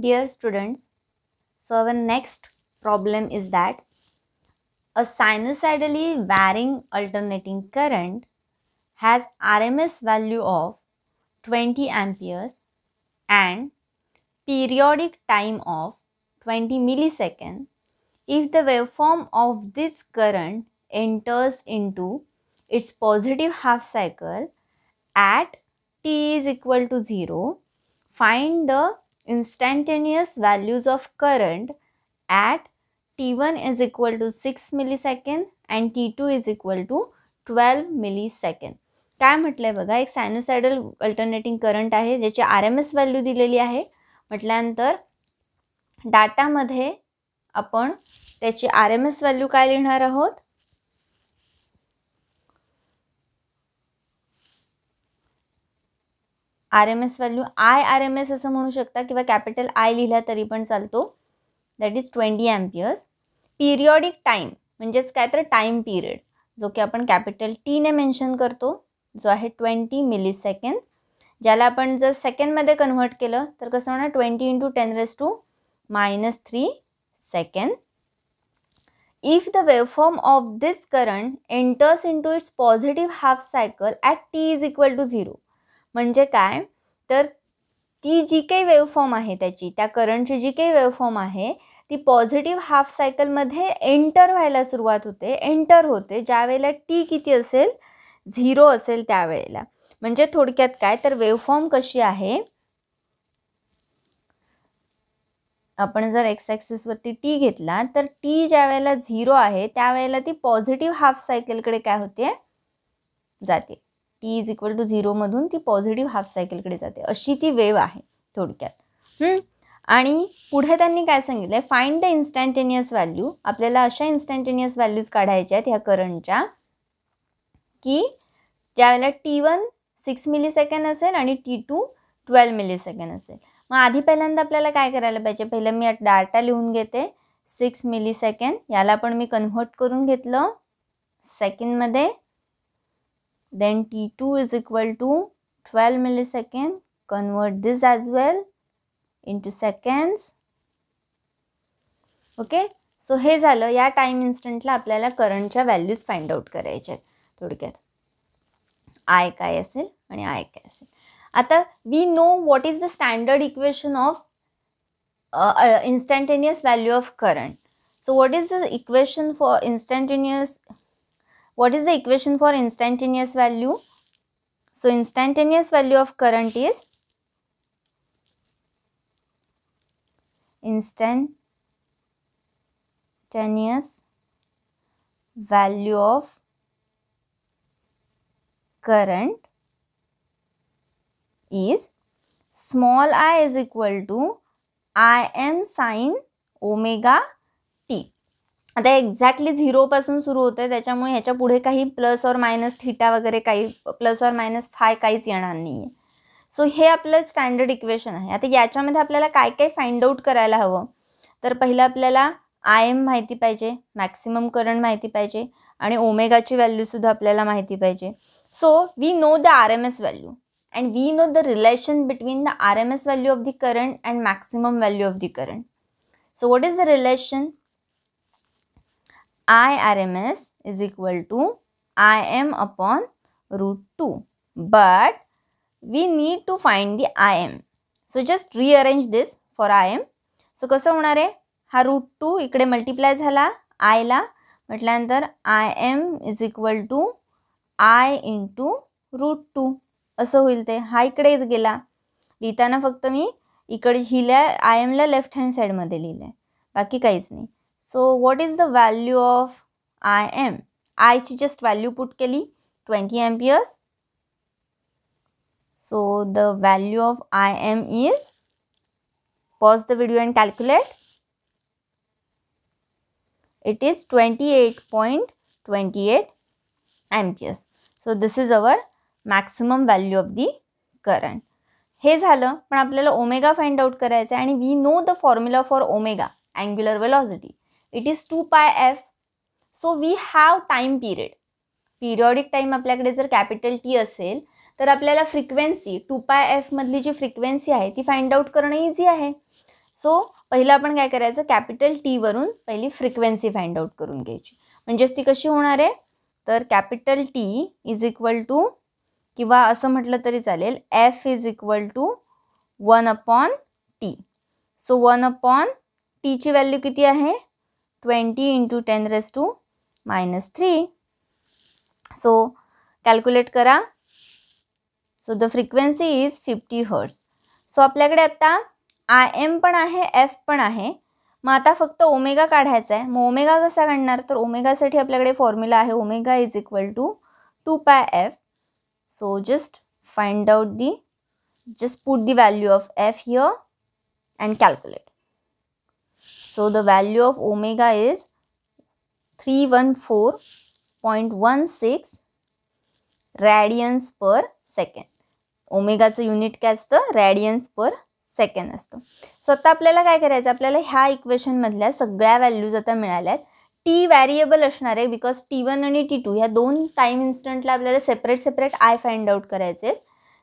Dear students, so our next problem is that a sinusoidally varying alternating current has RMS value of 20 amperes and periodic time of 20 milliseconds if the waveform of this current enters into its positive half cycle at t is equal to 0 find the instantaneous values of current at T1 is equal to 6 millisecond and T2 is equal to 12 millisecond. काय म्हटलं आहे बघा एक सायनोसायडल alternating current आहे ज्याची R M S value दिलेली आहे म्हटल्यानंतर डाटामध्ये आपण त्याची आर एम एस व्हॅल्यू काय लिहिणार आहोत R M S value I R M S असं म्हणू शकता किंवा कॅपिटल आय लिहिला तरी पण चालतो that is twenty amperes periodic time म्हणजेच काय तर टाईम पिरियड जो की आपण कॅपिटल टीने मेन्शन करतो जो आहे ट्वेंटी मिली सेकंड ज्याला आपण जर सेकंडमध्ये कन्व्हर्ट केलं तर कसं होणार twenty into ten raise to minus three second if the form of this current enters into its positive half cycle at T is equal to zero म्हणजे काय तर ती जी काही फॉर्म आहे त्याची त्या करंटची जी काही फॉर्म आहे ती पॉझिटिव्ह हाफ सायकलमध्ये एंटर व्हायला सुरुवात होते एंटर होते ज्यावेळेला टी किती असेल झिरो असेल त्यावेळेला म्हणजे थोडक्यात काय तर फॉर्म कशी आहे आपण जर एक्स वरती टी घेतला तर टी ज्या वेळेला झिरो आहे त्यावेळेला ती पॉझिटिव्ह हाफ सायकलकडे काय होते जाते टी इज इक्वल टू झिरोमधून ती पॉझिटिव्ह हाफ सायकलकडे जाते अशी ती वेव आहे थोडक्यात आणि पुढे त्यांनी काय सांगितलं आहे फाईंड द इन्स्टंटेनियस व्हॅल्यू आपल्याला अशा इन्स्टंटेनियस व्हॅल्यूज काढायच्या आहेत ह्या करंटच्या की ज्यावेळेला T one six milli second असेल आणि T two twelve milli second असेल मग आधी पहिल्यांदा आपल्याला काय करायला पाहिजे पहिलं मी डाटा लिहून घेते सिक्स मिली सेकंड याला पण मी कन्व्हर्ट करून घेतलं सेकंडमध्ये then t2 is equal to 12 millisecond convert this as well into seconds okay so हे झालं या टाईम इन्स्टंटला आपल्याला करंटच्या व्हॅल्यूज फाइंड आउट करायच्या आहेत थोडक्यात आय काय असेल आणि आय काय असेल आता we know what is the standard equation of instantaneous value of current so what is the equation for instantaneous What is the equation for instantaneous value? So, instantaneous value of current is instantaneous value of current is small i is equal to I m sine omega आता exactly झिरोपासून सुरू होतं त्याच्यामुळे ह्याच्या पुढे काही plus or minus theta वगैरे काही प्लस और मायनस फाय काहीच येणार नाही आहे सो हे आपलं स्टँडर्ड इक्वेशन आहे आता याच्यामध्ये आपल्याला काय काय फाइंड आउट करायला हवं तर पहिलं आपल्याला आय एम माहिती पाहिजे मॅक्सिमम करंट माहिती पाहिजे आणि ओमेगाची व्हॅल्यूसुद्धा आपल्याला माहिती पाहिजे so we know the R M S value and we know the relation between the R M S value of the current and maximum value of the current so what is the relation I R M S is equal to I M upon root two but we need to find the I M so just rearrange this for I M so कसं होणार आहे हा root two इकडे multiply झाला आयला म्हटल्यानंतर I M is equal to I into root two टू असं होईल ते हा इकडेच गेला लिहिताना फक्त मी इकडे हिल्या आय एमला लेफ्ट हँड साईडमध्ये लिहिलं आहे बाकी काहीच नाही So what is the value of I m? I I just value put keli 20 amperes. So the value of Im is pause the video and calculate. It is 28.28 amperes. So, this is our maximum value of the current. हे झालं पण आपल्याला omega find out करायचं आहे आणि we know the formula for omega angular velocity it is two pi F so we have time period periodic time आपल्याकडे जर capital T असेल तर आपल्याला फ्रिक्वेन्सी टू पाय एफमधली जी फ्रिक्वेन्सी आहे ती फाइंड आउट करणं इझी आहे सो पहिलं आपण काय करायचं कॅपिटल टीवरून पहिली फ्रिक्वेन्सी फाइंड आउट करून घ्यायची म्हणजेच ती कशी होणार आहे तर capital T is equal to किंवा असं म्हटलं तरी चालेल F is equal to one upon T so one upon टीची व्हॅल्यू किती आहे twenty into ten raise to minus three so calculate करा. So the frequency is fifty hertz so आपल्याकडे आत्ता आय एम पण आहे एफ पण आहे मग आता फक्त ओमेगा काढायचा आहे मग ओमेगा कसा काढणार तर ओमेगासाठी आपल्याकडे फॉर्म्युला आहे omega is equal to two pi F so just find out the just put the value of F here and calculate So the value of omega is 314.16 radians per second ओमेगाचं unit काय असतं रॅडियन्स per second असतं so आता आपल्याला काय करायचं आपल्याला ह्या इक्वेशनमधल्या सगळ्या व्हॅल्यूज आता मिळाल्या आहेत टी व्हॅरिएबल असणार आहे बिकॉज टी वन आणि टी टू ह्या दोन टाईम इन्स्टंटला आपल्याला separate separate I find out करायचे आहेत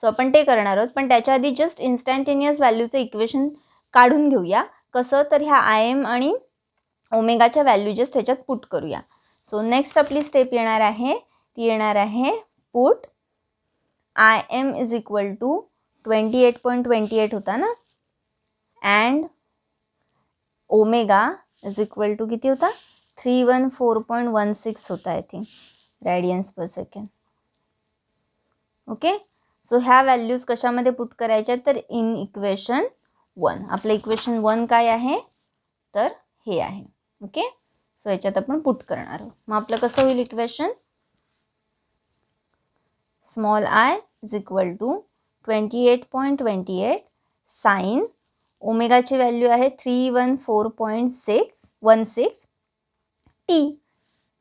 सो आपण ते करणार आहोत पण त्याच्या आधी जस्ट इन्स्टंटेनियस व्हॅल्यूचं इक्वेशन काढून घेऊया कसं तर ह्या आय एम आणि ओमेगाच्या व्हॅल्यू जस्ट ह्याच्यात पुट करूया सो नेक्स्ट आपली स्टेप येणार आहे ती येणार आहे put I M is equal to twenty eight point twenty eight होता ना and omega is equal to किती होता three one four point one six होता I think radians per second okay so ह्या व्हॅल्यूज कशामध्ये पुट करायच्या तर in equation one आपलं इक्वेशन वन काय आहे तर हे आहे ओके सो याच्यात आपण पुट करणार आहोत मग आपलं कसं होईल equation small I is equal to twenty eight point twenty eight sine ओमेगाची व्हॅल्यू आहे three one four point six one six T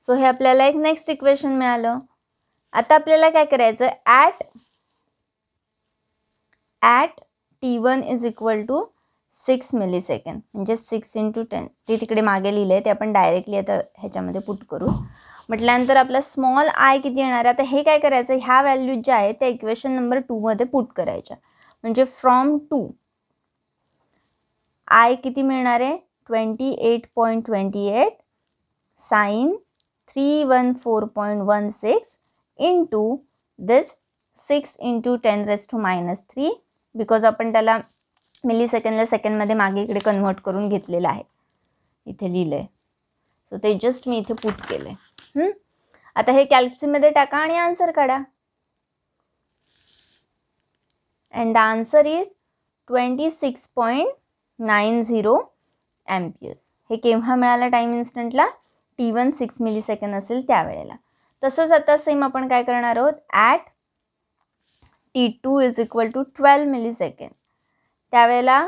so हे आपल्याला एक नेक्स्ट इक्वेशन मिळालं आता आपल्याला काय करायचं at at T one is equal to six milli second म्हणजे सिक्स इंटू टेन ते तिकडे मागे लिहिले आहे ते आपण डायरेक्टली आता ह्याच्यामध्ये पुट करू म्हटल्यानंतर आपला स्मॉल आय किती येणार आहे आता हे काय करायचं ह्या व्हॅल्यूज ज्या आहेत त्या इक्वेशन नंबर टूमध्ये पुट करायच्या म्हणजे फ्रॉम टू आय किती मिळणार आहे twenty eight point twenty eight sine three one four point one six into this six into ten raise to minus three because आपण त्याला मिली सेकंडला सेकंडमध्ये मागे इकडे कन्व्हर्ट करून घेतलेलं आहे इथे लिहिलं आहे सो ते जस्ट मी इथे पुट केलं आहे आता हे कॅल्सीमध्ये टाका आणि आन्सर काढा and the answer is twenty six point nine zero amperes हे केव्हा मिळाला टाईम इन्स्टंटला T one six milli second असेल त्यावेळेला तसंच आता सेम आपण काय करणार आहोत at T two is equal to twelve milli second त्यावेळेला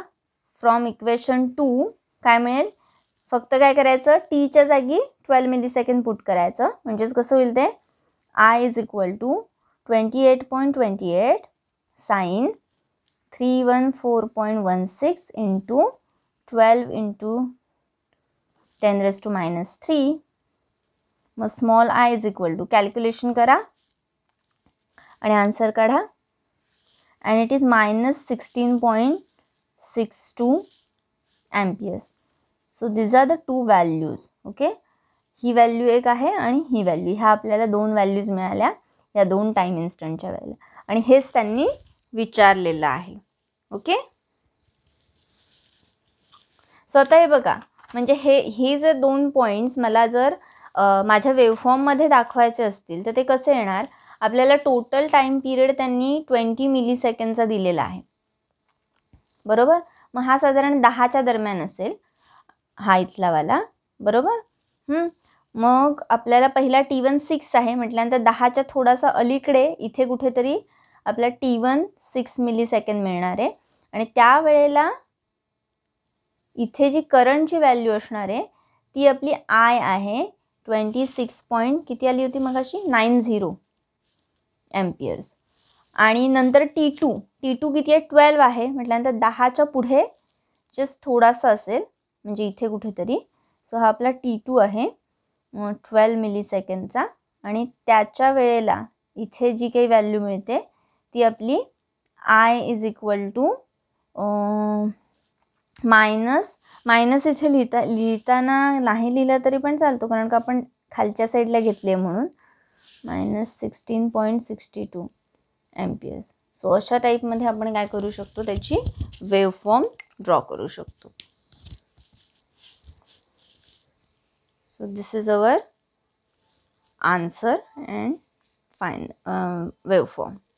फ्रॉम इक्वेशन टू काय मिळेल फक्त काय करायचं टीच्या जागी ट्वेल्व मिली सेकंड पुट करायचं म्हणजेच कसं होईल ते I is equal to twenty eight point twenty eight sine three one four point one six into twelve into ten raise to minus three मग small I is equal to calculation करा आणि answer काढा and it is minus 16.62 amperes. So these are the two values okay ही value एक आहे आणि ही value ह्या आपल्याला दोन व्हॅल्यूज मिळाल्या या दोन टाईम इन्स्टंटच्या वेळेला आणि हेच त्यांनी विचारलेलं आहे ओके सो आता हे बघा म्हणजे हे हे जर दोन पॉईंट्स मला जर माझ्या वेवफॉर्ममध्ये दाखवायचे असतील तर ते कसे येणार आपल्याला टोटल टाईम पिरियड त्यांनी ट्वेंटी मिली सेकंडचा दिलेला आहे बरोबर मग हा साधारण दहाच्या दरम्यान असेल हा इथलावाला बरोबर मग आपल्याला पहिला टी वन सिक्स आहे म्हटल्यानंतर दहाच्या थोडासा अलीकडे इथे कुठेतरी आपला T one six milli second मिळणार आहे आणि त्यावेळेला इथे जी करंटची व्हॅल्यू असणार आहे ती आपली आय आहे ट्वेंटी सिक्स पॉईंट किती आली होती मग अशी नाईन झिरो एम्पियर्स आणि नंतर टी टू टी टू किती आहे ट्वेल्व आहे म्हटल्यानंतर दहाच्या पुढे जस्ट थोडासा असेल म्हणजे इथे कुठेतरी सो हा आपला टी टू आहे ट्वेल्व मिली सेकंडचा आणि त्याच्या वेळेला इथे जी काही व्हॅल्यू मिळते ती आपली I is equal to minus minus इथे लिहिता लिहिताना नाही लिहिलं तरी पण चालतो कारण का आपण खालच्या साईडला घेतले म्हणून minus sixteen point sixty two amps so अशा टाइपमध्ये आपण काय करू शकतो त्याची वेव फॉर्म ड्रॉ करू शकतो so this is our answer and फायन वेव्ह फॉर्म